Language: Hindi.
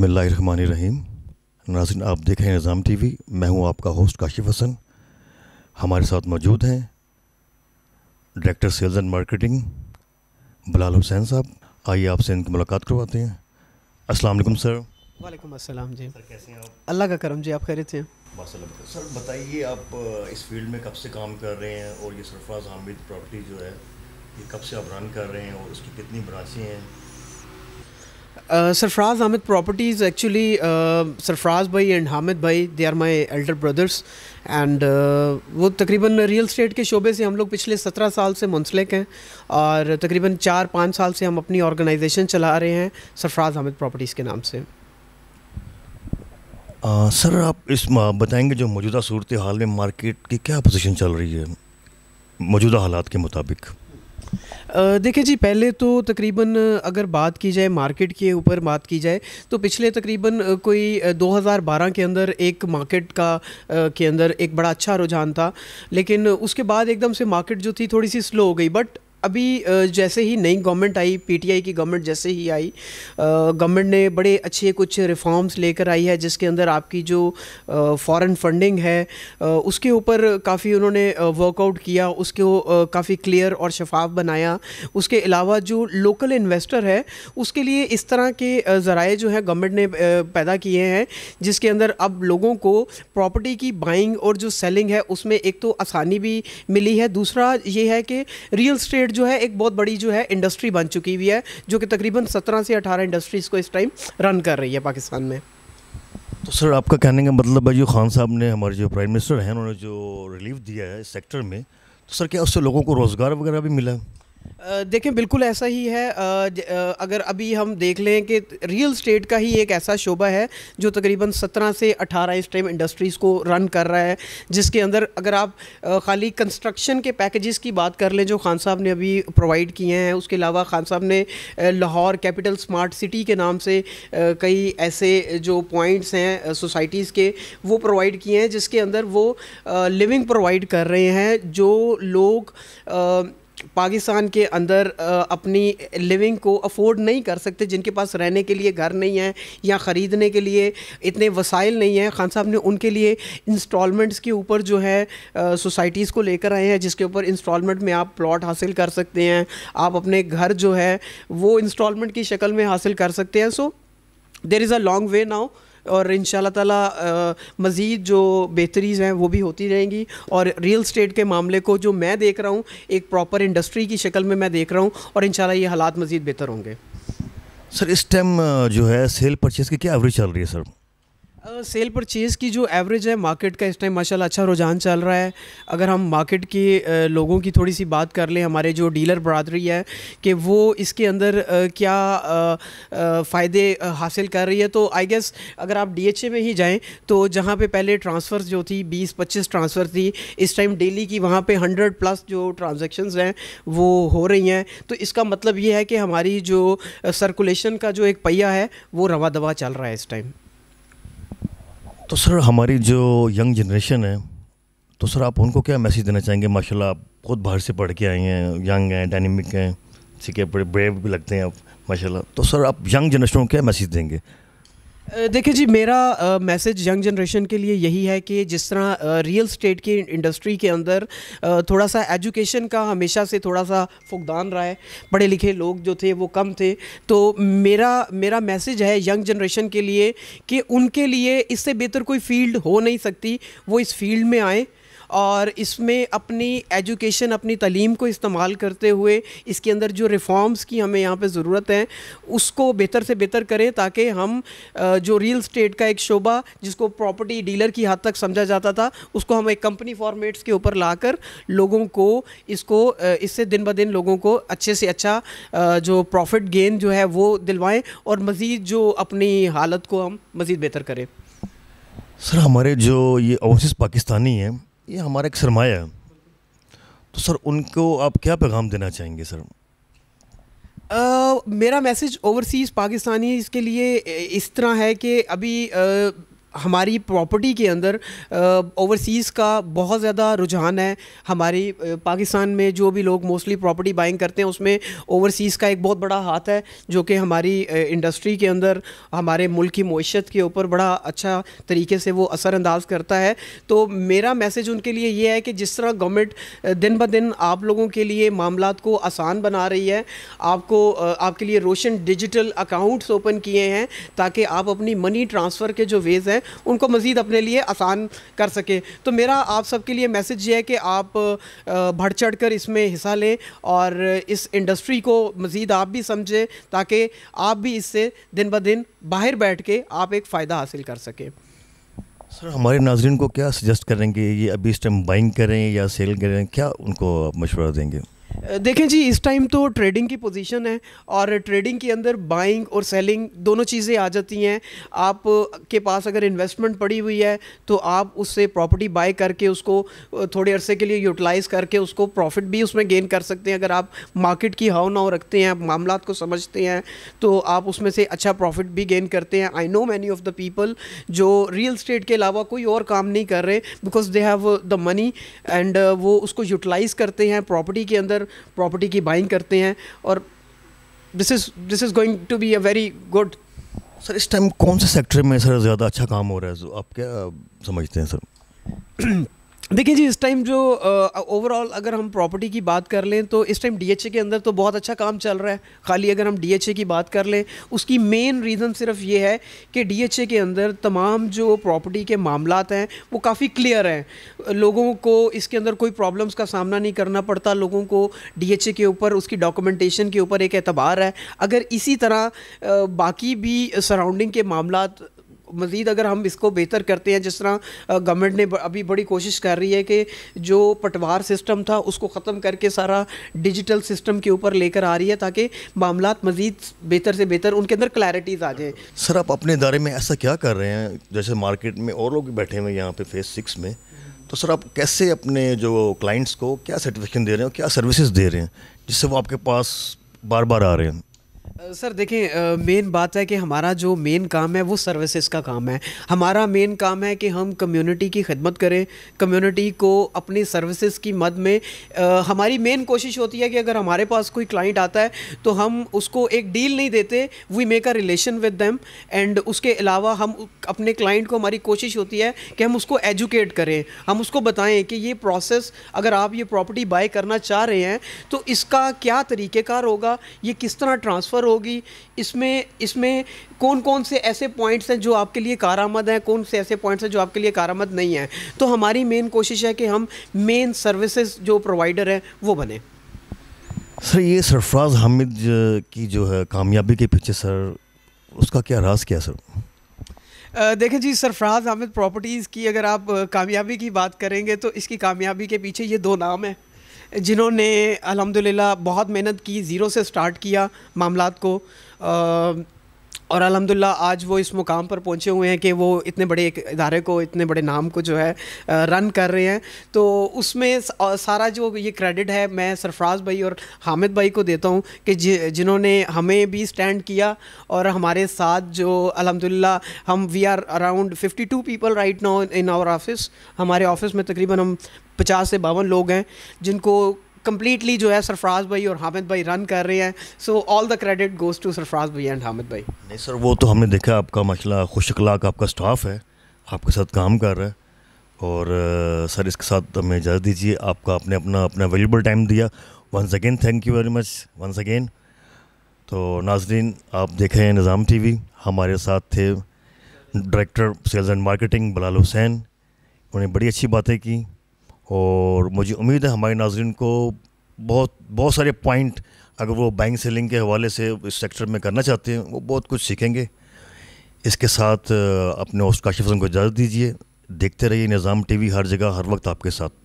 रहीम नाजिन आप देख रहे हैं निज़ाम टीवी मैं हूं आपका होस्ट काशिफ हसन हमारे साथ मौजूद हैं डायरेक्टर सेल्स एंड मार्केटिंग बलाल हुसैन साहब आइए आपसे इनकी मुलाकात करवाते हैं अस्सलाम वालेकुम सर वालेकुम अस्सलाम जी सर कैसे हैं आप अल्लाह का करम जी आप खैरियत से सर बताइए आप इस फील्ड में कब से काम कर रहे हैं और ये सरफराज हामिद प्रॉपर्टी जो है ये कब से आप रन कर रहे हैं और उसकी कितनी ब्रांचें हैं सरफराज हामिद प्रॉपर्टीज़ एक्चुअली सरफराज भाई एंड हामिद भाई they are my elder brothers and वो तकरीबन रियल स्टेट के शोबे से हम लोग पिछले सत्रह साल से मुंसलिक हैं और तकरीबन चार पाँच साल से हम अपनी ऑर्गेनाइजेशन चला रहे हैं सरफराज हामिद प्रॉपर्टीज़ के नाम से आ, uh, सर आप इस बताएंगे जो मौजूदा सूरत हाल में मार्केट की क्या पोजीशन चल रही है मौजूदा हालात के मुताबिक देखिए जी पहले तो तकरीबन अगर बात की जाए मार्केट के ऊपर बात की जाए तो पिछले तकरीबन कोई 2012 के अंदर एक मार्केट का के अंदर एक बड़ा अच्छा रुझान था लेकिन उसके बाद एकदम से मार्केट जो थी थोड़ी सी स्लो हो गई बट अभी जैसे ही नई गवर्नमेंट आई पीटीआई की गवर्नमेंट जैसे ही आई गवर्नमेंट ने बड़े अच्छे कुछ रिफॉर्म्स लेकर आई है जिसके अंदर आपकी जो फॉरेन फंडिंग है उसके ऊपर काफ़ी उन्होंने वर्कआउट किया उसको काफ़ी क्लियर और शफाफ बनाया उसके अलावा जो लोकल इन्वेस्टर है उसके लिए इस तरह के ज़राए जो हैं गवर्नमेंट ने पैदा किए हैं जिसके अंदर अब लोगों को प्रॉपर्टी की बाइंग और जो सेलिंग है उसमें एक तो आसानी भी मिली है दूसरा ये है कि रियल स्टेट क्रिकेट जो है एक बहुत बड़ी जो है इंडस्ट्री बन चुकी हुई है जो कि तकरीबन सत्रह से अठारह इंडस्ट्रीज़ को इस टाइम रन कर रही है पाकिस्तान में तो सर आपका कहने का मतलब है जो खान साहब ने हमारे जो प्राइम मिनिस्टर हैं उन्होंने जो रिलीफ दिया है सेक्टर में तो सर क्या उससे लोगों को रोज़गार वगैरह भी मिला है देखें बिल्कुल ऐसा ही है अगर अभी हम देख लें कि रियल स्टेट का ही एक ऐसा शोबा है जो तकरीबन 17 से 18 इस टाइम इंडस्ट्रीज़ को रन कर रहा है जिसके अंदर अगर आप खाली कंस्ट्रक्शन के पैकेजेस की बात कर लें जो खान साहब ने अभी प्रोवाइड किए हैं उसके अलावा खान साहब ने लाहौर कैपिटल स्मार्ट सिटी के नाम से कई ऐसे जो पॉइंट्स हैं सोसाइटीज़ के वो प्रोवाइड किए हैं जिसके अंदर वो लिविंग प्रोवाइड कर रहे हैं जो लोग पाकिस्तान के अंदर अपनी लिविंग को अफोर्ड नहीं कर सकते जिनके पास रहने के लिए घर नहीं है या ख़रीदने के लिए इतने वसाइल नहीं हैं खान साहब ने उनके लिए इंस्टॉलमेंट्स के ऊपर जो है सोसाइटीज़ को लेकर आए हैं जिसके ऊपर इंस्टॉलमेंट में आप प्लॉट हासिल कर सकते हैं आप अपने घर जो है वो इंस्टॉलमेंट की शक्ल में हासिल कर सकते हैं so there is a long way now और इन ताला मज़ीद जो बेहतरीज हैं वो भी होती रहेंगी और रियल स्टेट के मामले को जो मैं देख रहा हूँ एक प्रॉपर इंडस्ट्री की शक्ल में मैं देख रहा हूँ और इन ये हालात मज़ीद बेहतर होंगे सर इस टाइम जो है सेल परचेज़ की क्या एवरेज चल रही है सर सेल परचेज़ की जो एवरेज है मार्केट का इस टाइम माशाल्लाह अच्छा रुझान चल रहा है अगर हम मार्केट के लोगों की थोड़ी सी बात कर लें हमारे जो डीलर बरदरी है कि वो इसके अंदर क्या फ़ायदे हासिल कर रही है तो आई गेस अगर आप डी में ही जाएँ तो जहाँ पर पहले ट्रांसफ़र जो थी बीस पच्चीस ट्रांसफ़र थी इस टाइम डेली की वहाँ पर हंड्रेड प्लस जो ट्रांजेक्शन हैं वो हो रही हैं तो इसका मतलब ये है कि हमारी जो सर्कुलेशन का जो एक पहिया है वो रवा दवा चल रहा है इस टाइम तो सर हमारी जो यंग जनरेशन है तो सर आप उनको क्या मैसेज देना चाहेंगे माशाल्लाह आप खुद बाहर से पढ़ के आए हैं यंग हैं डायनेमिक हैं ठीक है बड़े ब्रेव भी लगते हैं आप माशाल्लाह तो सर आप यंग जनरेशन को क्या मैसेज देंगे देखिए जी मेरा मैसेज यंग जनरेशन के लिए यही है कि जिस तरह रियल स्टेट की इंडस्ट्री के अंदर थोड़ा सा एजुकेशन का हमेशा से थोड़ा सा फुकदान रहा है पढ़े लिखे लोग जो थे वो कम थे तो मेरा मेरा मैसेज है यंग जनरेशन के लिए कि उनके लिए इससे बेहतर कोई फील्ड हो नहीं सकती वो इस फील्ड में आएँ और इसमें अपनी एजुकेशन अपनी तलीम को इस्तेमाल करते हुए इसके अंदर जो रिफॉर्म्स की हमें यहाँ पे ज़रूरत है उसको बेहतर से बेहतर करें ताकि हम जो रियल स्टेट का एक शोबा जिसको प्रॉपर्टी डीलर की हद तक समझा जाता था उसको हम एक कंपनी फॉर्मेट्स के ऊपर लाकर लोगों को इसको इससे दिन ब दिन लोगों को अच्छे से अच्छा जो प्रॉफिट गेन जो है वो दिलवाएँ और मज़ीद जो अपनी हालत को हम मज़ीद बेहतर करें सर हमारे जो ये ओवरसीज़ पाकिस्तानी हैं ये हमारा एक सरमाया है तो सर उनको आप क्या पैगाम देना चाहेंगे सर मेरा मैसेज ओवरसीज़ पाकिस्तानी इसके लिए इस तरह है कि अभी हमारी प्रॉपर्टी के अंदर ओवरसीज़ का बहुत ज़्यादा रुझान है हमारी पाकिस्तान में जो भी लोग मोस्टली प्रॉपर्टी बाइंग करते हैं उसमें ओवरसीज़ का एक बहुत बड़ा हाथ है जो कि हमारी इंडस्ट्री के अंदर हमारे मुल्क की मीशत के ऊपर बड़ा अच्छा तरीके से वो असरानंदाज करता है तो मेरा मैसेज उनके लिए ये है कि जिस तरह गवर्नमेंट दिन ब दिन आप लोगों के लिए मामला को आसान बना रही है आपको आपके लिए रोशन डिजिटल अकाउंट्स ओपन किए हैं ताकि आप अपनी मनी ट्रांसफ़र के जो वेज़ हैं हैं उनको मज़ीद अपने लिए आसान कर सकें तो मेरा आप सबके लिए मैसेज ये है कि आप बढ़ चढ़ कर इसमें हिस्सा लें और इस इंडस्ट्री को मज़ीद आप भी समझें ताकि आप भी इससे दिन ब दिन बाहर बैठ के आप एक फ़ायदा हासिल कर सकें सर हमारे नाजरन को क्या सजेस्ट करेंगे ये अभी इस टाइम बाइंग करें या सेल करें क्या उनको आप मशवरा देंगे देखें जी इस टाइम तो ट्रेडिंग की पोजीशन है और ट्रेडिंग के अंदर बाइंग और सेलिंग दोनों चीज़ें आ जाती हैं आप के पास अगर इन्वेस्टमेंट पड़ी हुई है तो आप उससे प्रॉपर्टी बाय करके उसको थोड़े अरसे के लिए यूटिलाइज़ करके उसको प्रॉफिट भी उसमें गेन कर सकते हैं अगर आप मार्केट की हाव नाव रखते हैं आप मामला को समझते हैं तो आप उसमें से अच्छा प्रॉफिट भी गेन करते हैं I know many of the people जो रियल स्टेट के अलावा कोई और काम नहीं कर रहे because they have the money and वो उसको यूटिलाइज़ करते हैं प्रॉपर्टी के अंदर प्रॉपर्टी की बाइंग करते हैं और this is this is going to be a very good sir इस टाइम कौन से सेक्टर में सर ज़्यादा अच्छा काम हो रहा है आप क्या समझते हैं सर देखिए जी इस टाइम जो ओवरऑल अगर हम प्रॉपर्टी की बात कर लें तो इस टाइम डीएचए के अंदर तो बहुत अच्छा काम चल रहा है खाली अगर हम डीएचए की बात कर लें उसकी मेन रीज़न सिर्फ ये है कि डीएचए के अंदर तमाम जो प्रॉपर्टी के मामला हैं वो काफ़ी क्लियर हैं लोगों को इसके अंदर कोई प्रॉब्लम्स का सामना नहीं करना पड़ता लोगों को डी के ऊपर उसकी डॉक्यूमेंटेशन के ऊपर एक एतबार है अगर इसी तरह बाकी भी सराउंडिंग के मामला मज़ीद अगर हम इसको बेहतर करते हैं जिस तरह गवर्नमेंट ने अभी बड़ी कोशिश कर रही है कि जो पटवार सिस्टम था उसको ख़त्म करके सारा डिजिटल सिस्टम के ऊपर लेकर आ रही है ताकि मामला मज़ीद बेहतर से बेहतर उनके अंदर क्लैरिटीज़ आ जाए सर आप अपने इदारे में ऐसा क्या कर रहे हैं जैसे मार्केट में और लोग बैठे हुए यहाँ पे फेज़ सिक्स में तो सर आप कैसे अपने जो क्लाइंट्स को क्या सर्टिफिकेशन दे रहे हैं क्या सर्विसेज दे रहे हैं जिससे वो आपके पास बार बार आ रहे हैं सर देखें मेन बात है कि हमारा जो मेन काम है वो सर्विसेज का काम है हमारा मेन काम है कि हम कम्युनिटी की खिदमत करें कम्युनिटी को अपनी सर्विसेज की मद में आ, हमारी मेन कोशिश होती है कि अगर हमारे पास कोई क्लाइंट आता है तो हम उसको एक डील नहीं देते we make a relation with them and उसके अलावा हम अपने क्लाइंट को हमारी कोशिश होती है कि हम उसको एजुकेट करें हम उसको बताएं कि ये प्रोसेस अगर आप ये प्रॉपर्टी बाय करना चाह रहे हैं तो इसका क्या तरीक़ेकार होगा ये किस तरह ट्रांसफ़र होगी इसमें इसमें कौन कौन से ऐसे पॉइंट्स हैं जो आपके लिए कारामद हैं कौन से ऐसे पॉइंट्स हैं जो आपके लिए कारामद नहीं हैं तो हमारी मेन कोशिश है कि हम मेन सर्विसेज जो प्रोवाइडर हैं वो बने सर ये सरफराज हामिद की जो है कामयाबी के पीछे सर उसका क्या राज क्या सर देखें जी सरफराज हामिद प्रॉपर्टीज़ की अगर आप कामयाबी की बात करेंगे तो इसकी कामयाबी के पीछे ये दो नाम हैं जिन्होंने अलहमदिल्ला बहुत मेहनत की ज़ीरो से स्टार्ट किया मामला को और अलहमदिल्ला आज वो इस मुकाम पर पहुँचे हुए हैं कि वो इतने बड़े एक इदारे को इतने बड़े नाम को जो है रन कर रहे हैं तो उसमें सारा जो ये क्रेडिट है मैं सरफराज भाई और हामिद भाई को देता हूँ कि जिन्होंने हमें भी स्टैंड किया और हमारे साथ जो अलहमदिल्ला हम we are around 52 people right now in our office हमारे ऑफिस में तकरीबन हम पचास से बावन लोग हैं जिनको कम्प्लीटली जो है सरफराज भाई और हामिद भाई रन कर रहे हैं so all the credit goes to Sarfaraz भाई एंड हामिद भाई नहीं सर वो तो हमने देखा आपका माशा खुश अखलाक आपका स्टाफ है आपके साथ काम कर रहा है और सर इसके साथ हमें इजाज़त दीजिए आपका आपने अपना अपना अवेलेबल टाइम दिया once again thank you very much once again तो नाजरीन आप देख रहे हैं निज़ाम टीवी हमारे साथ थे डायरेक्टर सेल्स एंड मार्केटिंग बलाल हुसैन उन्होंने बड़ी अच्छी बातें की और मुझे उम्मीद है हमारे नाजरन को बहुत बहुत सारे पॉइंट अगर वो बैंक सेलिंग के हवाले से इस सेक्टर में करना चाहते हैं वो बहुत कुछ सीखेंगे इसके साथ अपने उस काशिफ को इजाज़त दीजिए देखते रहिए निज़ाम टीवी हर जगह हर वक्त आपके साथ